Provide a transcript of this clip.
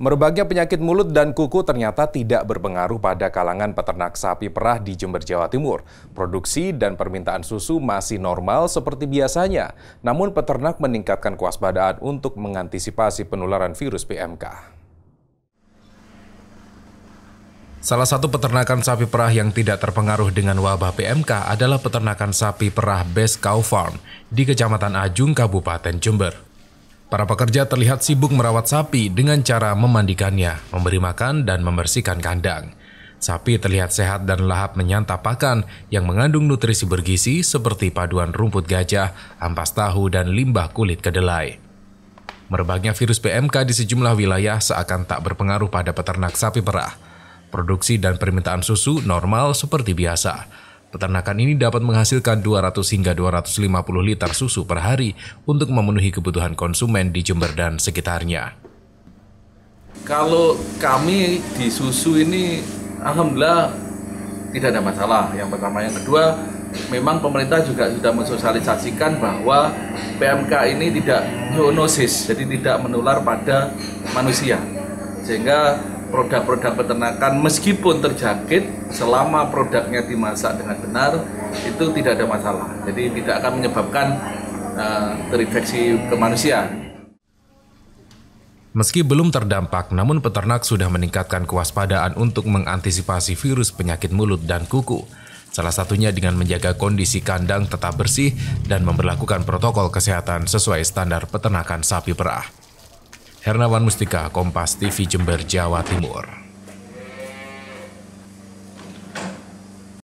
Merebaknya penyakit mulut dan kuku ternyata tidak berpengaruh pada kalangan peternak sapi perah di Jember, Jawa Timur. Produksi dan permintaan susu masih normal seperti biasanya, namun peternak meningkatkan kewaspadaan untuk mengantisipasi penularan virus PMK. Salah satu peternakan sapi perah yang tidak terpengaruh dengan wabah PMK adalah peternakan sapi perah Best Cow Farm di Kecamatan Ajung, Kabupaten Jember. Para pekerja terlihat sibuk merawat sapi dengan cara memandikannya, memberi makan, dan membersihkan kandang. Sapi terlihat sehat dan lahap menyantap pakan yang mengandung nutrisi bergizi seperti paduan rumput gajah, ampas tahu, dan limbah kulit kedelai. Merebaknya virus PMK di sejumlah wilayah seakan tak berpengaruh pada peternak sapi perah. Produksi dan permintaan susu normal seperti biasa. Peternakan ini dapat menghasilkan 200 hingga 250 liter susu per hari untuk memenuhi kebutuhan konsumen di Jember dan sekitarnya. Kalau kami di susu ini, alhamdulillah tidak ada masalah. Yang pertama, yang kedua, memang pemerintah juga sudah mensosialisasikan bahwa PMK ini tidak zoonosis, jadi tidak menular pada manusia. Sehingga produk-produk peternakan meskipun terjangkit selama produknya dimasak dengan benar itu tidak ada masalah jadi tidak akan menyebabkan uh, terinfeksi ke manusia Meski belum terdampak, namun peternak sudah meningkatkan kewaspadaan untuk mengantisipasi virus penyakit mulut dan kuku. Salah satunya dengan menjaga kondisi kandang tetap bersih dan memperlakukan protokol kesehatan sesuai standar peternakan sapi perah. Hernawan Mustika, Kompas TV Jember, Jawa Timur.